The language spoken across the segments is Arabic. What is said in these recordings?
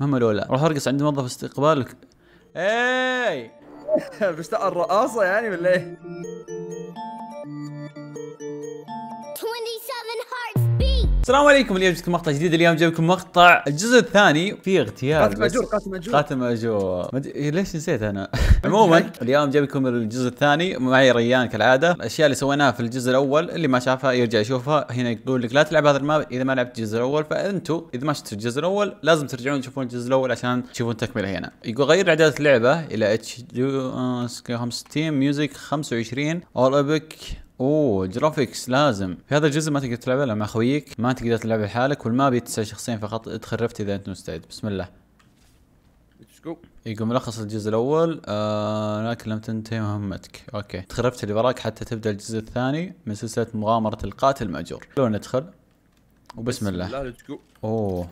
مهما لو لا راح ارقص عند موظف استقبالك اي بشتاق الرقاصه يعني ولا ايه السلام عليكم اليوم جبتكم مقطع جديد اليوم جايبكم مقطع الجزء الثاني في اغتيال قاتل ماجور قاتل ماجور قاتل ماجور مد... إيه، ليش نسيت انا عموما اليوم جايبكم الجزء الثاني معي ريان كالعاده الاشياء اللي سويناها في الجزء الاول اللي ما شافها يرجع يشوفها هنا يقول لك لا تلعب هذا الماب اذا ما لعبت الجزء الاول فانتم اذا ما شفتوا الجزء الاول لازم ترجعون تشوفون الجزء الاول عشان تشوفون التكمله هنا يقول غير اعدادات اللعبه الى اتش دو 65 ميوزك 25 اول ابيك اوه جرافيكس لازم في هذا الجزء ما تقدر تلعبه مع خويك ما تقدر تلعبه لحالك والماب تسع شخصين فقط ادخل رفت اذا انت مستعد بسم الله يقول ملخص الجزء الاول آه لكن لم تنتهي مهمتك اوكي تخرفت اللي وراك حتى تبدا الجزء الثاني من سلسله مغامره القاتل المأجور لو ندخل وبسم الله اوه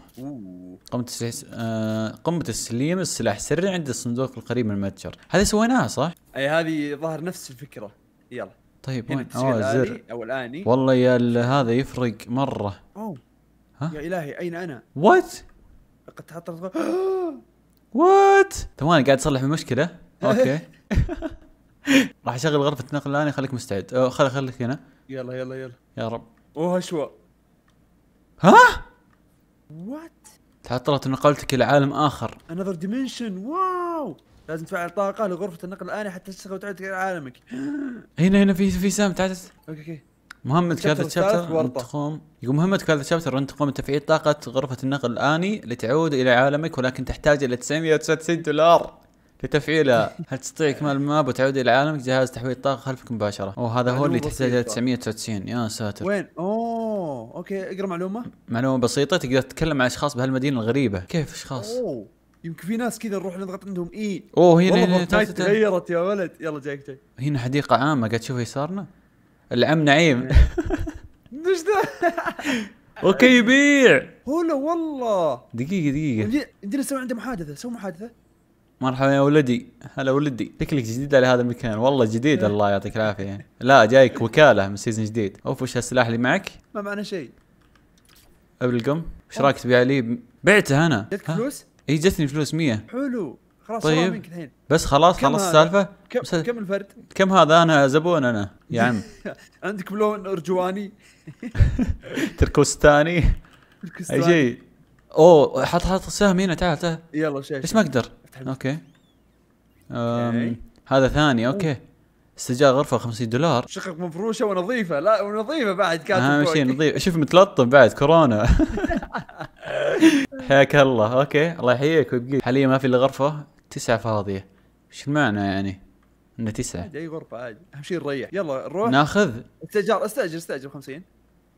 قمت تسليس... آه... قم بتسليم السلاح سري عند الصندوق القريب من المتجر هذه سويناها صح؟ اي هذه ظهر نفس الفكره يلا طيب هنا أو الالي آه، او الاني والله يا هذا يفرق مره اوه ها؟ يا الهي اين انا؟ وات؟ لقد تحطمت وات؟ ثواني قاعد اصلح المشكله اوكي راح اشغل غرفه نقل الاني خليك مستعد خلي خليك هنا يلا يلا يلا يا رب اوه هشوة ها؟ وات؟ تعطلت نقلتك الى عالم اخر انذر ديمنشن واو لازم تفعل طاقة لغرفة النقل الآن حتى تشتغل وتعود إلى عالمك هنا هنا في في سام تعال اوكي اوكي مهمتك هذا الشابتر انت تقوم يقول مهمتك هذا الشابتر انت تقوم بتفعيل طاقة غرفة النقل الآني لتعود إلى عالمك ولكن تحتاج إلى 999 دولار لتفعيلها هل تستطيع اكمال الماب وتعود الى عالمك جهاز تحويل طاقه خلفك مباشره او هذا هو اللي إلى 999 يا ساتر وين اوه اوكي اقرا معلومه معلومه بسيطه تقدر تتكلم مع اشخاص بهالمدينه الغريبه كيف اشخاص أوه. يمكن في ناس كذا نروح نضغط عندهم اي اوه هنا هنا تغيرت يا ولد يلا جايك جاي هنا حديقه عامه قاعد تشوف يسارنا العم نعيم إيه. ايش ذا اوكي يبيع هلا والله دقيقه دقيقه عندنا نسوي عنده محادثه سوي محادثه مرحبا يا ولدي هلا ولدي شكلك جديد على هذا المكان والله جديد إيه. الله يعطيك العافيه لا جايك وكاله من سيزون جديد اوف وش هالسلاح اللي معك ما معنا شيء ابل القم ايش رايك تبيع لي بعته انا جاتك فلوس اي جتني فلوس 100 حلو خلاص طيب منك الحين بس خلاص خلص السالفه كم, كم الفرد؟ كم هذا انا زبون انا يا يعني. عم عندك بلون ارجواني تركستاني اي شيء اوه حط حط السهم هنا تعال تعال يلا شيء ايش ما اقدر؟ اوكي هذا ثاني اوكي استجار غرفه 50 دولار شقق مفروشه ونظيفه لا ونظيفه بعد كاتب اهم شيء نظيف شوف متلطم بعد كورونا حياك الله اوكي الله يحييك ويبقيك حاليا ما في الا غرفه تسعه فاضيه ايش المعنى يعني؟ انه تسعه اي غرفه عادي اهم شيء نريح يلا نروح ناخذ استجار استاجر استاجر 50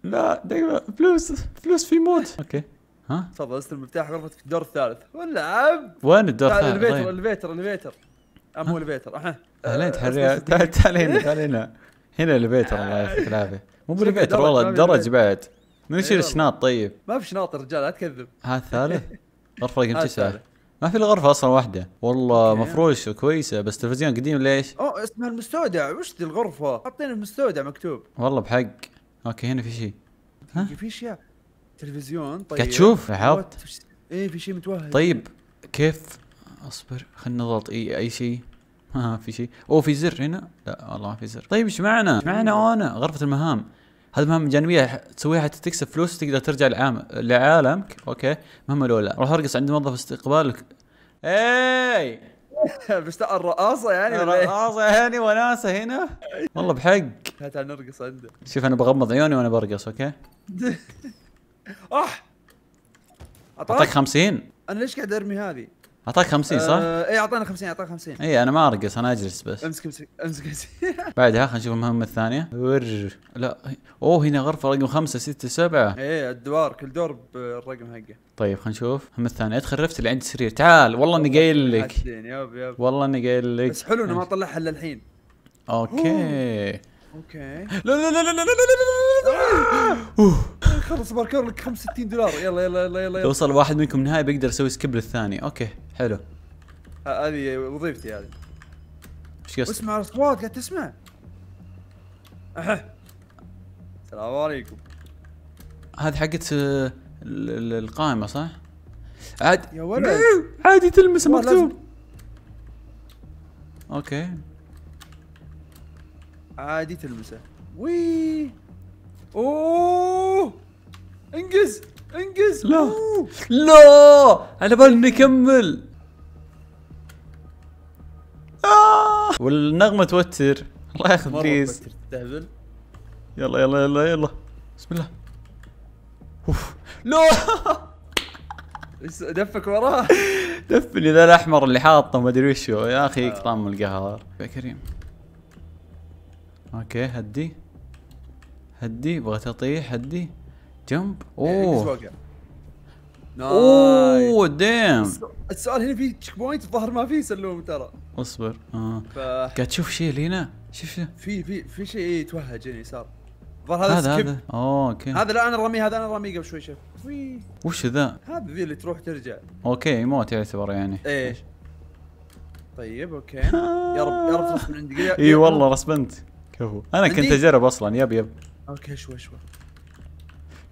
لا دقيقه فلوس فلوس في موت اوكي ها تفضل استلم مفتاح غرفتك الدور الثالث عب وين الدور الثالث؟ البيتر الفيتر الفيتر ام هو البيتر اها لين تحري تعال هنا تعال هنا هنا البيتر الله يعطيك العافيه مو بالبيتر والله الدرج بعد من إيه، يشيل الشناط طيب؟ ما في شناط الرجال لا تكذب ها الثالث؟ غرفه رقم تسعه ما في غرفه اصلا واحده والله مفروش كويسه بس تلفزيون قديم ليش؟ اوه اسمها المستودع وش ذي الغرفه؟ حاطين المستودع مكتوب والله بحق اوكي هنا في شيء ها؟ في شيء تلفزيون طيب قاعد تشوف عرفت؟ ايه في شيء متوهج طيب كيف اصبر خلينا نضغط اي اي شيء ما في شيء اوه في زر هنا لا والله ما في زر طيب ايش معنى ايش معنى انا غرفه المهام هذه مهام جانبيه تسويها حتى تكسب فلوس تقدر ترجع لعام... لعالمك اوكي مهمه الاولى روح ارقص عند موظف استقبالك اي مشتاق الرقاصه يعني الرقاصه إيه؟ يعني وناسه هنا والله بحق تعال نرقص عنده شوف انا بغمض عيوني وانا برقص اوكي اح اعطاك 50 انا ليش قاعد ارمي هذه؟ اعطاك 50 صح؟ اي اعطانا 50 اعطانا 50 اي انا ما ارقص انا اجلس بس امسك امسك امسك بعدها خلينا نشوف المهمه الثانيه ور لا اوه هنا غرفه رقم 5 6 7 اي الدوار كل دور بالرقم حقه طيب خلينا نشوف المهمه الثانيه ادخل رفت اللي عند السرير تعال والله اني قايل لك يب يب والله اني قايل لك بس حلو انه ما طلعها الا الحين اوكي اوكي لا لا لا لا لا لا لا لا خلص باركور لك 65 دولار يلا يلا يلا يلا لو وصل واحد منكم نهائي بيقدر يسوي سكيب للثاني اوكي حلو هذه وظيفتي هذه ايش قصدك؟ اسمع الاصوات قاعد تسمع السلام عليكم هذه حقت آه، القائمة صح؟ عاد يا ولد إيه، عادي تلمس مكتوب اوكي عادي تلمسه وي اوه انقز انقز لا لا على بالي اني اكمل آه. والنغمه توتر الله ياخذ بليز يلا يلا يلا يلا بسم الله اوف لا دفك وراه دفني ذا الاحمر اللي حاطه ما ادري وش هو يا اخي اكرام آه. القهر يا كريم اوكي هدي هدي بغيت اطيح هدي جمب إيه، إيه، اوه يعني. اوه دام السؤال هنا في تشيك بوينت الظاهر ما في سلوم ترى اصبر اه ف... قاعد تشوف شيء هنا شوف شيء في في في شيء يتوهج إيه، هنا يعني يسار الظاهر هذا هذا, هذا. آه، اوكي هذا لا انا راميه هذا انا راميه قبل شوي شوف وش ذا؟ هذا ذي اللي تروح ترجع اوكي موت يعتبر يعني ايش طيب اوكي يا رب يا رب من عندي اي والله رسبنت كفو انا كنت اجرب اصلا يب يب اوكي شوي شوي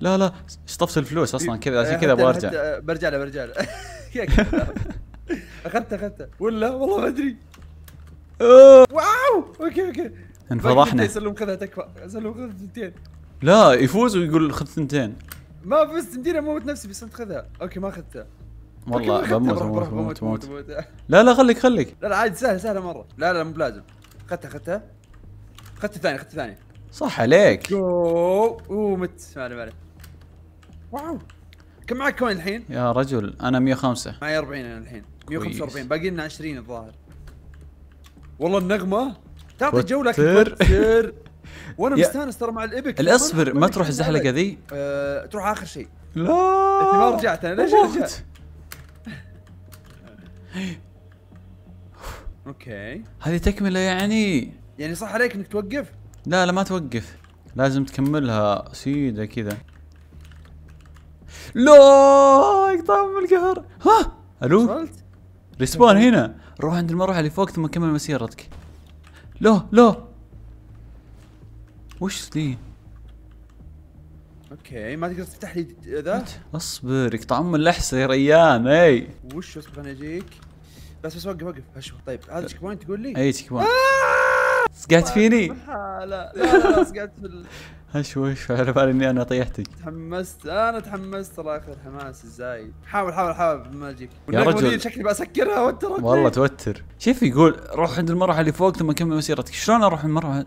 لا لا شطفت الفلوس اصلا إيه، كذا عشان آه، كذا ابغى ارجع آه، برجع له برجع له اخذته اخذته ولا والله ما ادري آه، واو اوكي اوكي انفضحنا سلم خذها تكفى سلم خذها الثنتين لا يفوز ويقول خذ ثنتين ما فزت مدينة اموت نفسي بس انت خذها اوكي ما اخذتها والله بموت بموت بموت بموت لا لا خليك خليك لا لا عادي سهله سهله مره لا لا مو بلازم اخذتها اخذتها اخذت الثانيه اخذت الثانيه صح عليك اوه مت ما عليه واو كم معك كوين الحين؟ يا رجل انا 105 معي 40 انا الحين 145 باقي لنا 20 الظاهر والله النغمه تعطي جوله كثير وانا مستانس ترى مع الابك اصبر ما تروح الزحلقه ذي أه، تروح اخر شيء لا انت ما رجعت انا ليش رجعت؟ اوكي هذه تكمله يعني يعني صح عليك انك توقف؟ لا لا ما توقف لازم تكملها سيده كذا لا يقطع من القهر ها الو ريسبون هنا روح عند المروحه اللي فوق ثم كمل مسيرتك لا لا وش ذي؟ اوكي ما تقدر تفتح لي ذا اصبر يقطع ام اللحسه يا ريان اي وش اصبر انا اجيك بس بس وقف وقف اشوف طيب هذا تشيك أه. بوينت تقول لي اي تشيك بوينت سقعت طيب، فيني لا لا لا خلاص قعدت في ال... ايش وش على بالي اني انا طيحتك تحمست انا تحمست ترى اخر حماس الزايد حاول حاول حاول ما اجيك يا رجل شكلي بسكرها وتر والله توتر شوف يقول روح عند المرحله اللي فوق ثم كمل مسيرتك شلون اروح المرحله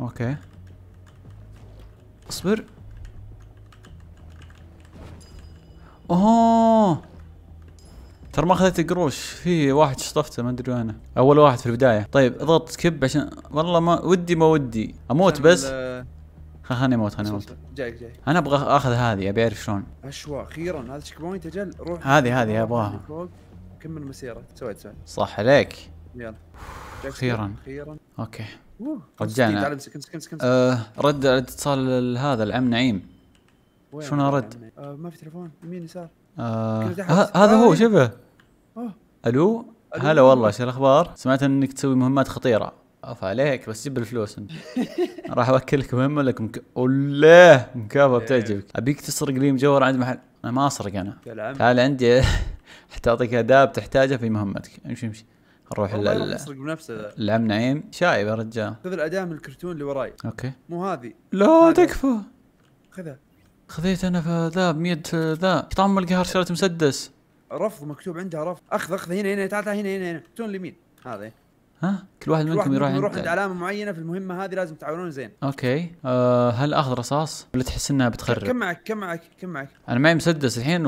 اوكي اصبر اوه ترى ما اخذت قروش في واحد شطفته ما ادري وينه اول واحد في البدايه طيب اضغط سكيب عشان والله ما ودي ما ودي اموت بس خلني اموت خلني اموت جاي جاي انا ابغى اخذ هذه ابي اعرف شلون اشوا اخيرا هذا تشيك بوينت اجل روح هذه هذه ابغاها كمل مسيرة سويت سويت صح عليك يلا اخيرا اخيرا اوكي رجعنا أه، رد رد اتصال هذا العم نعيم شلون أه، ارد؟ ما في تليفون يمين يسار أه، هذا هو شبه الو هلا والله شو الاخبار؟ سمعت انك تسوي مهمات خطيره اوف عليك بس جيب الفلوس انت راح اوكلك مهمه لك مك... اوله مكافاه إيه. بتعجبك ابيك تسرق لي مجوهر عند محل انا ما اسرق انا تعال عندي حتى اعطيك اداب تحتاجها في مهمتك امشي امشي نروح لل يسرق بنفسه العم نعيم شايب يا رجال خذ الاداه من الكرتون اللي وراي اوكي مو هذه لا تكفى خذها خذيت انا في ذا ب 100 ذا طعم القهر شريت مسدس رفض مكتوب عندها رفض اخذ اخذ هنا هنا تعال هنا هنا هنا تون اليمين هذا إيه. ها كل واحد منكم يروح يروح عند علامه معينه في المهمه هذه لازم تعاونون زين اوكي أه هل اخذ رصاص ولا تحس انها بتخرب كم معك كم معك كم معك انا معي مسدس الحين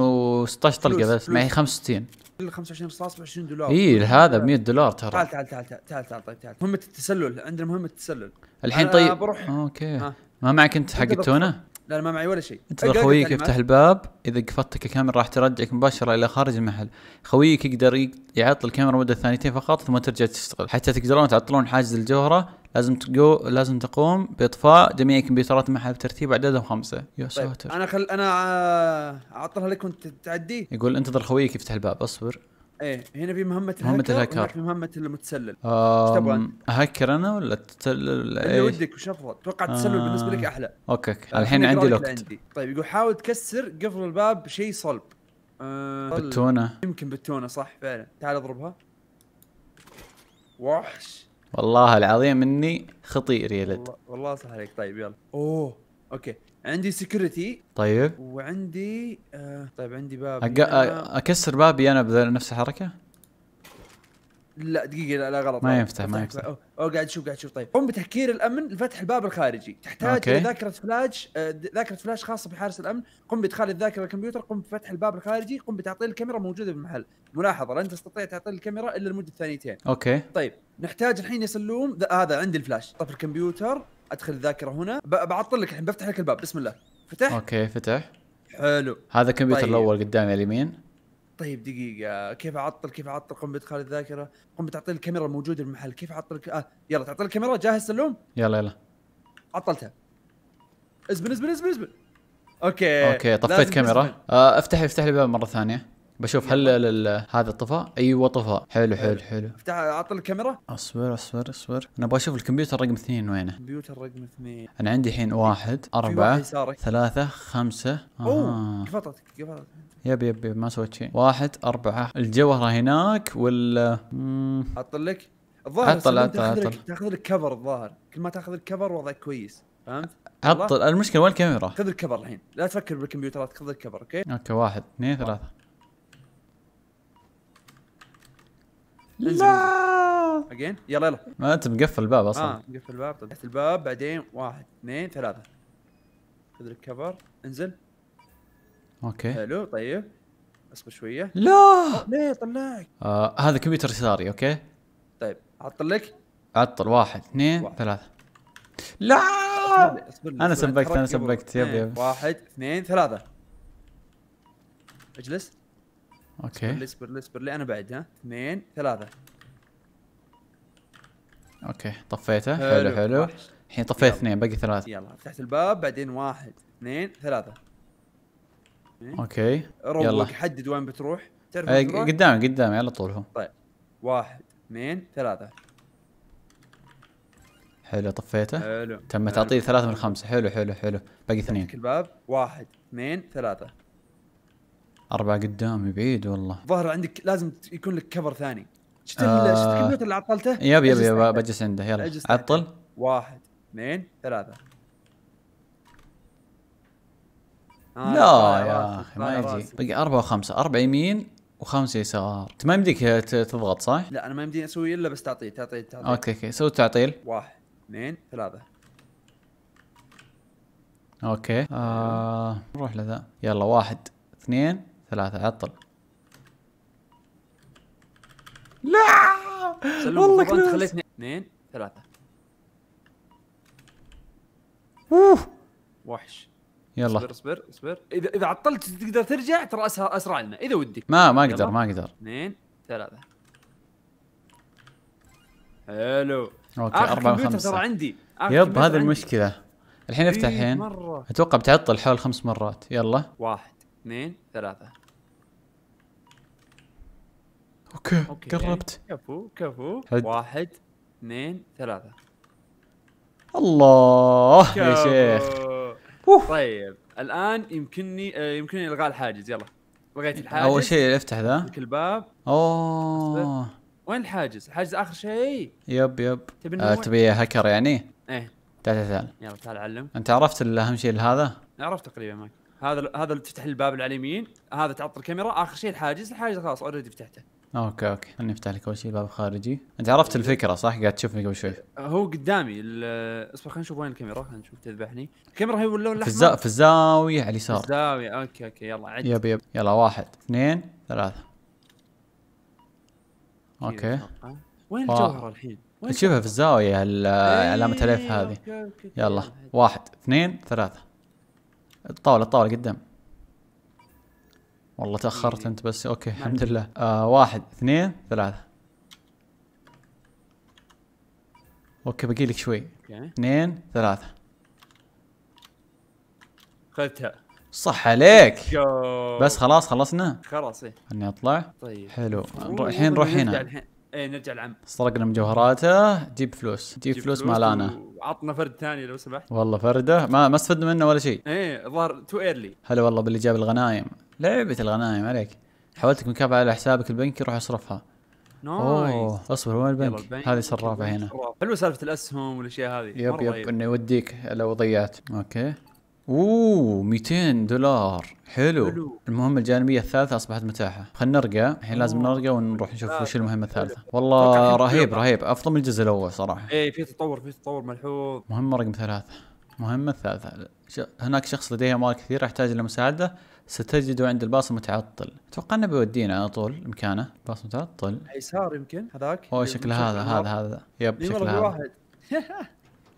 و16 طلقه بس معي 65 كل 25 رصاص ب 20 دولار اي هذا ب 100 دولار ترى تعال تعال تعال تعال تعال تعال, طيب، تعال, تعال. مهمه التسلل عندنا مهمه التسلل الحين طيب بروح اوكي ها. ما معك انت حق التونه؟ لا ما معي ولا شيء انتظر خويك يفتح الباب اذا قفطتك الكاميرا راح ترجعك مباشره الى خارج المحل خويك يقدر يعطل الكاميرا مده ثانيتين فقط ثم ترجع تشتغل حتى تقدرون تعطلون حاجز الجوهره لازم تقو... لازم تقوم باطفاء جميع كمبيوترات المحل بترتيب عددهم خمسه يا طيب، ساتر طيب. انا خل انا اعطلها لك وانت تعدي يقول انتظر خويك يفتح الباب اصبر ايه هنا في مهمه الهكر مهمه الهكر في مهمه المتسلل ايش تبغى انت؟ اهكر انا ولا تسلل ولا اللي ودك وش افضل؟ اتوقع التسلل آه. بالنسبه لك احلى اوكي اوكي الحين عندي لوكت عندي. طيب يقول حاول تكسر قفل الباب شيء صلب آه بتونة يمكن بتونة صح فعلا تعال اضربها وحش والله العظيم اني خطير يا ولد والله صح عليك طيب يلا اوه اوكي عندي سكيورتي طيب وعندي آه طيب عندي باب أق... يعني أ... اكسر بابي انا بذل نفس الحركه لا دقيقة لا, لا غلط ما ينفتح ما يفتح أو قاعد شوف قاعد شوف طيب قم بتهكير الأمن لفتح الباب الخارجي تحتاج أوكي. إلى ذاكرة فلاش آه، ذاكرة فلاش خاصة بحارس الأمن قم بإدخال الذاكرة الكمبيوتر قم بفتح الباب الخارجي قم بتعطيل الكاميرا موجودة بالمحل ملاحظة لن تستطيع تعطيل الكاميرا إلا لمدة ثانيتين أوكي طيب نحتاج الحين يا سلوم هذا عندي الفلاش طف الكمبيوتر ادخل الذاكره هنا بعطل لك الحين بفتح لك الباب بسم الله فتح اوكي فتح حلو هذا الكمبيوتر طيب. الاول قدامي اليمين طيب دقيقة كيف اعطل كيف اعطل قم بادخال الذاكرة قم بتعطيل الكاميرا الموجودة بالمحل كيف اعطل آه يلا تعطل الكاميرا جاهز سلوم يلا يلا عطلتها ازبن ازبن ازبن ازبن اوكي اوكي طفيت كاميرا آه افتح افتح لي الباب مرة ثانية بشوف هل هذا طفى ايوه طفى حلو حلو حلو افتح اعطي الكاميرا اصبر اصبر اصبر انا ابغى اشوف الكمبيوتر رقم اثنين وينه الكمبيوتر رقم اثنين انا عندي الحين واحد اربعة ثلاثة خمسة آه. اوه قفطت قفطت يب يب ما سويت شيء واحد أربعة الجوهرة هناك وال حط لك الظاهر عطل عطل عطل تاخذ لك كفر الظاهر كل ما تاخذ الكفر وضعك كويس فهمت؟ عطل المشكلة وين الكاميرا؟ خذ الكفر الحين لا تفكر بالكمبيوترات خذ الكفر اوكي؟ اوكي واحد اثنين ثلاثة لا اجين يلا يلا ما انت مقفل الباب اصلا اه مقفل الباب فتحت طيب، الباب بعدين واحد اثنين ثلاثة خذ الكفر انزل اوكي حلو طيب اصبر شوية لا آه، ليه طلعك آه هذا كمبيوتر يساري اوكي طيب عطل لك عطل واحد اثنين واحد. ثلاثة لا أصبر لي. أصبر لي. انا سبقت انا سبقت يب يب واحد اثنين ثلاثة اجلس اوكي اصبر لي اصبر لي اصبر لي انا بعد ها اثنين ثلاثة اوكي طفيته حلو حلو الحين طفيت اثنين باقي ثلاثة يلا فتحت الباب بعدين واحد اثنين ثلاثة اوكي يلا حدد وين بتروح تعرف ايه قدامي قدامي على طول هو طيب واحد اثنين ثلاثة حلو طفيته حلو تم تعطيه ثلاثة من خمسة حلو حلو حلو باقي اثنين الباب واحد اثنين ثلاثة أربعة قدامي بعيد والله ظهر عندك لازم يكون لك كفر ثاني شفت آه الكمبيوتر اللي عطلته؟ يب يب يب بجلس عنده يلا عطل واحد اثنين ثلاثة آه لا يا اخي ما يجي بقي اربعة وخمسة اربعة يمين وخمسة يسار انت ما يمديك تضغط صح؟ لا انا ما يمديني اسوي الا بس تعطيل تعطيل تعطيل اوكي اوكي سوي تعطيل واحد اثنين ثلاثة اوكي آه نروح لذا يلا واحد اثنين ثلاثة عطل لا والله كلوز خليتني اثنين ثلاثة اوف وحش يلا اصبر اصبر اصبر اذا اذا عطلت تقدر ترجع ترى اسرع اسرع لنا اذا ودك ما ما اقدر ما اقدر اثنين ثلاثة حلو اوكي أربعة وخمسة ترى عندي يب هذه المشكلة الحين افتح الحين اتوقع بتعطل حول خمس مرات يلا واحد اثنين ثلاثة اوكي, قربت كفو كفو حد. واحد اثنين ثلاثة الله يا شيخ أوه. طيب الان يمكنني آه، يمكنني الغاء الحاجز يلا لغيت الحاجز اول شيء افتح ذا الباب اوه وين الحاجز؟ الحاجز اخر شيء يب يب تبي آه هكر يعني؟ ايه تعال تعال يلا تعال علم انت عرفت اهم شيء هذا؟ عرفت تقريبا ماك هذا هذا اللي تفتح الباب على اليمين هذا تعطي الكاميرا اخر شيء الحاجز الحاجز خلاص اوريدي فتحته اوكي اوكي خليني افتح لك اول شيء الباب الخارجي انت عرفت الفكره صح قاعد تشوفني قبل شوي هو قدامي اصبر خلينا نشوف وين الكاميرا خلينا نشوف تذبحني الكاميرا هي باللون الاحمر في, الزا... في الزاويه على اليسار الزاويه اوكي اوكي يلا عد يب يب يلا واحد اثنين ثلاثه اوكي وين الجوهره الحين؟ تشوفها في الزاويه إيه، علامه الف هذه يلا واحد اثنين ثلاثه الطاوله الطاوله قدام والله تاخرت إيه. انت بس اوكي الحمد لله آه واحد اثنين ثلاثه اوكي باقي لك شوي اثنين ثلاثه خذتها صح عليك بس خلاص خلصنا خلاص ايه خلني اطلع طيب حلو الحين نروح هنا ايه نرجع العم سرقنا مجوهراته جيب فلوس جيب, جيب فلوس, فلوس مالانا عطنا فرد ثاني لو سمحت والله فرده ما ما استفدنا منه ولا شيء ايه ظهر تو ايرلي هلا والله باللي جاب الغنايم لعبة الغنايم عليك حولتك من على حسابك البنكي روح اصرفها نايس اصبر وين البنك؟ هذه صرافة هنا حلوة سالفة الاسهم والاشياء هذه يب يب طيب. انه يوديك لو ضيعت اوكي اوه 200 دولار حلو, حلو. المهمة الجانبية الثالثة اصبحت متاحة خلينا نرقى الحين لازم نرقى ونروح نشوف وش المهمة الثالثة والله رهيب رهيب افضل من الجزء الاول صراحة ايه في تطور في تطور ملحوظ مهمة رقم ثلاثة مهمة الثالثة هناك شخص لديه اموال كثيرة يحتاج الى مساعدة ستجده عند الباص متعطل اتوقع انه بيودينا على طول مكانه باص متعطل يسار يمكن هذاك اوه شكله هذا هذا هذا يب إيه، شكله هذا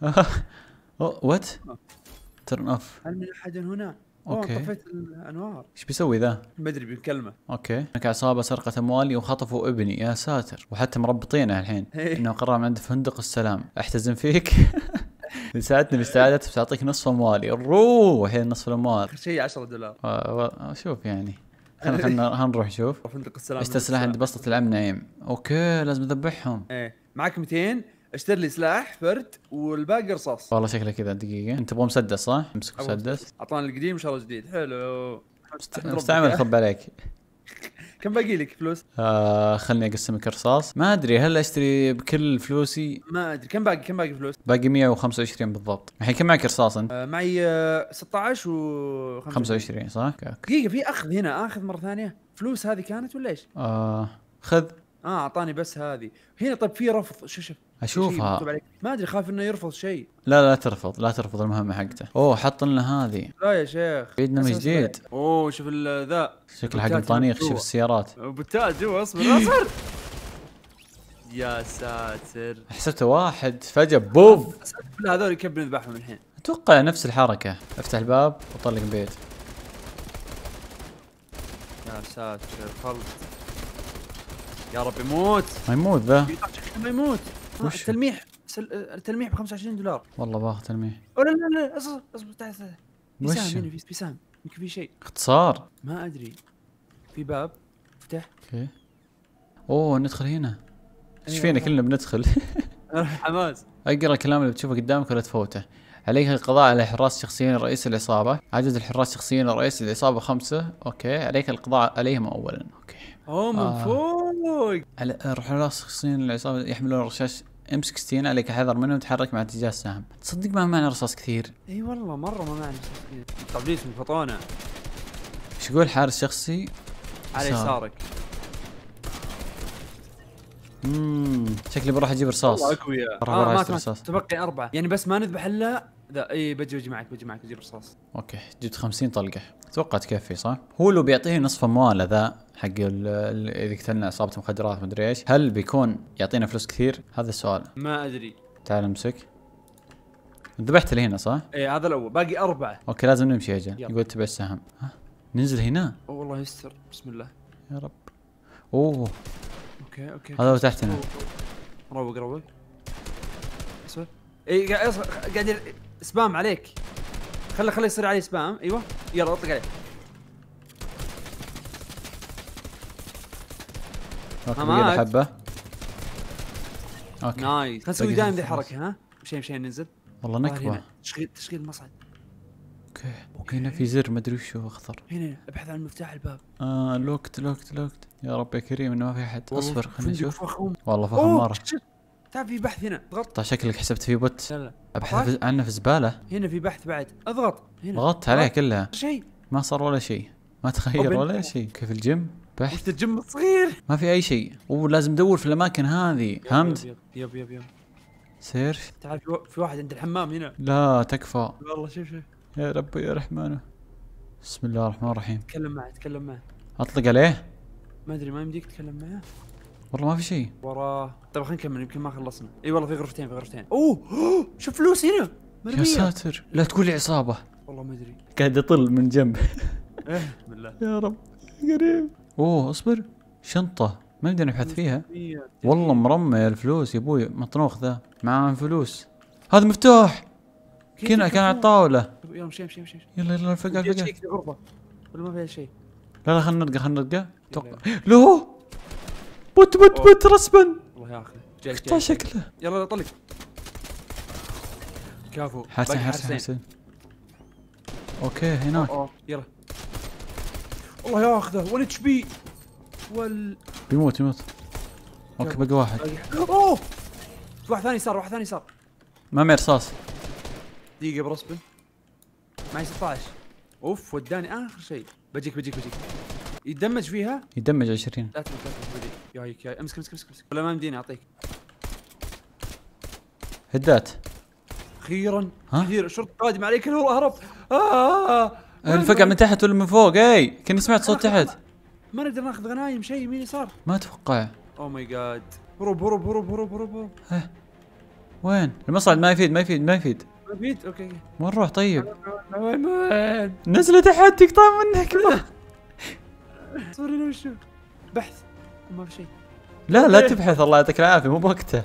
واحد وات ترن اوف هل من احد هنا؟ اوكي طفيت الانوار ايش بيسوي ذا؟ ما ادري بيكلمه اوكي هناك عصابه سرقت اموالي وخطفوا ابني يا ساتر وحتى مربطينه الحين إيه. انه قرر من عند فندق السلام احتزم فيك يساعدني باستعادته بتعطيك نصف اموالي روح هي نصف الاموال اخر شيء 10 دولار آه، شوف يعني خلينا خلينا نروح نشوف فندق السلام اشتري سلاح عند بسطة العم نايم اوكي لازم اذبحهم ايه معك 200 اشتري لي سلاح فرد والباقي رصاص والله شكله كذا دقيقة انت تبغى مسدس صح؟ امسك مسدس اعطاني القديم وان شاء الله جديد حلو مستعمل خب عليك كم باقي لك فلوس؟ آه خلني اقسمك رصاص ما ادري هل اشتري بكل فلوسي؟ ما ادري كم باقي كم باقي فلوس؟ باقي 125 بالضبط الحين كم معك رصاص انت؟ آه معي آه 16 و 25 صح؟ دقيقه في اخذ هنا اخذ مره ثانيه فلوس هذه كانت ولا ايش؟ آه خذ اه اعطاني بس هذه هنا طيب في رفض شو شوف اشوفها ما ادري خاف انه يرفض شيء لا لا ترفض لا ترفض المهمه حقته اوه حط لنا هذه لا يا شيخ بيدنا من جديد اوه شوف ذا شكله حق الطانيخ شوف السيارات بالتاج جوا اصبر اصبر يا ساتر حسبته واحد فجأة بوف كل هذول كيف نذبحهم الحين اتوقع نفس الحركة افتح الباب وطلق بيت يا ساتر خلص يا رب يموت ما يموت ذا ما يموت آه، وش التلميح تلميح التلميح آه، ب 25 دولار والله باخذ تلميح لا لا لا اصبر اصبر تعال تعال وش هنا في سام يمكن في شيء اختصار ما ادري في باب افتح اوكي اوه ندخل هنا ايش إيه، فينا كلنا بندخل آه، حماس اقرا الكلام اللي بتشوفه قدامك ولا تفوته عليك القضاء على حراس شخصيين رئيس العصابة عدد الحراس شخصيين رئيس العصابة خمسة أوكي عليك القضاء عليهم أولا أوكي أوه من آه. فوق روح الرصاصين العصابة يحملون رشاش ام 16 عليك حذر منه وتحرك مع اتجاه السهم تصدق ما معنا رصاص كثير اي والله مره ما معنا رصاص كثير طبليس من فطونه ايش يقول حارس شخصي على يسارك اممم شكلي بروح اجيب رصاص والله اقوياء آه مات رصاص تبقي اربعه يعني بس ما نذبح الا ذا اي بجي بجي معك بجي معك بجي رصاص اوكي جبت 50 طلقه اتوقع تكفي صح؟ هو لو بيعطيه نصف امواله ذا حق اذا قتلنا اصابه مخدرات مدري ايش هل بيكون يعطينا فلوس كثير؟ هذا السؤال ما ادري تعال امسك ذبحت اللي هنا صح؟ اي هذا الاول باقي اربعه اوكي لازم نمشي اجل يقول تبع السهم ها ننزل هنا والله يستر بسم الله يا رب اوه اوكي اوكي هذا هو تحتنا روق روق اسود اي قاعد سبام عليك خله خله يصير علي سبام ايوه يلا اطلق عليه اوكي حبه اوكي نايس خلنا نسوي دايم ذي الحركه ها مشي مشي ننزل والله طيب، نكبه تشغيل تشغيل المصعد اوكي اوكي هنا في زر ما ادري وش هو اخضر هنا ابحث عن مفتاح الباب اه لوكت لوكت لوكت يا رب يا كريم انه ما في احد اصبر خلنا نشوف والله فخماره تعال في بحث هنا اضغط طيب شكلك حسبت في بوت لا لا ابحث عنه في زباله هنا في بحث بعد اضغط هنا ضغطت عليه كلها شيء ما صار ولا شيء ما تغير ولا شيء كيف الجيم بحث الجيم صغير ما في اي شيء ولازم ندور في الاماكن هذه فهمت يب يب يب يب سيرش تعال في واحد عند الحمام هنا لا تكفى والله شوف شوف يا ربي يا رحمن بسم الله الرحمن الرحيم تكلم معه تكلم معه اطلق عليه ما ادري ما يمديك تكلم معه والله ما في شيء وراه طيب خلينا نكمل يمكن ما خلصنا اي والله في غرفتين في غرفتين اوه, أوه! شوف فلوس هنا مرمية. يا ساتر لا تقول لي عصابه والله ما ادري قاعد يطل من جنب ايه بالله يا رب قريب اوه اصبر شنطه ما يمدينا نبحث فيها والله مرمي الفلوس يا ابوي مطنوخ ذا معاه فلوس هذا مفتوح كنا كان على الطاوله طيب، يلا مشي مشي مشي يلا يلا الفقع الفقع ولا ما فيها شيء لا لا خلنا نرقى خلنا نرقى اتوقع لوه بوت بوت بوت رسبا الله ياخذه جاي جاي شكله يلا طلق كفو حسن حسن حسن اوكي هناك يلا الله ياخذه ولا اتش بي وال بيموت بيموت اوكي بقى واحد اوه واحد ثاني صار واحد ثاني صار ما معي رصاص دقيقه برسبن معي 16 اوف وداني اخر شيء بجيك بجيك بجيك يدمج فيها؟ يدمج 20 لا تموت لا تموت جايك امسك امسك امسك ولا ما مديني اعطيك هدات اخيرا اخيرا شرط قادم عليك الهو اهرب آه. انفقع من تحت ولا من فوق اي كني سمعت صوت تحت ما نقدر ناخذ غنايم شيء يمين يسار ما اتوقع او ماي جاد هرب هرب هرب هرب هرب هرب إيه. وين؟ المصعد ما يفيد ما يفيد ما يفيد ما يفيد اوكي وين نروح طيب؟ نزله تحت تقطع منك صورنا وشو بحث ما في شيء لا لا تبحث الله يعطيك العافيه مو بوقته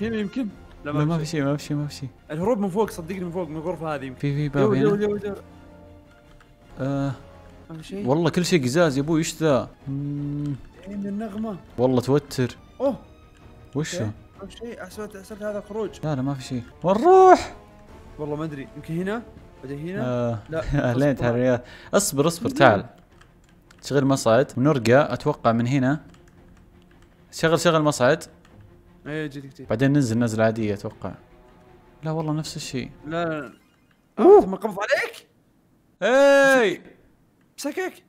هنا يمكن لا ما في شيء ما في شيء ما في شيء الهروب من فوق صدقني من فوق من الغرفه هذه في في باب هنا آه. شيء والله كل شيء قزاز يا ابوي ايش ذا؟ اممم يعني النغمه والله توتر اوه وش ما في شيء احسبت احسبت هذا خروج لا لا ما في شيء وين نروح؟ والله ما ادري يمكن هنا بعدين هنا آه. لا اهلين تحريات اصبر اصبر تعال شغل مصعد ونرقى اتوقع من هنا شغل شغل مصعد اي جدي جدي بعدين ننزل نزل عاديه اتوقع لا والله نفس الشيء لا لا آه، اوه ما عليك اي مسكك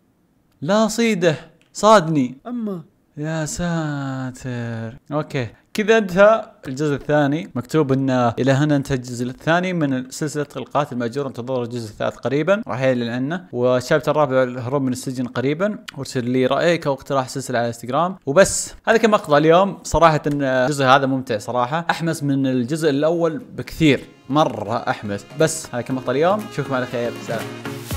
لا صيده صادني اما يا ساتر اوكي كذا انتهى الجزء الثاني مكتوب ان الى هنا انتهى الجزء الثاني من سلسله القاتل الماجور انتظر الجزء الثالث قريبا راح يعلن عنه والشابتر الرابع الهروب من السجن قريبا وارسل لي رايك او اقتراح السلسله على الانستغرام وبس هذا كان مقطع اليوم صراحه ان الجزء هذا ممتع صراحه احمس من الجزء الاول بكثير مره احمس بس هذا كان مقطع اليوم اشوفكم على خير سلام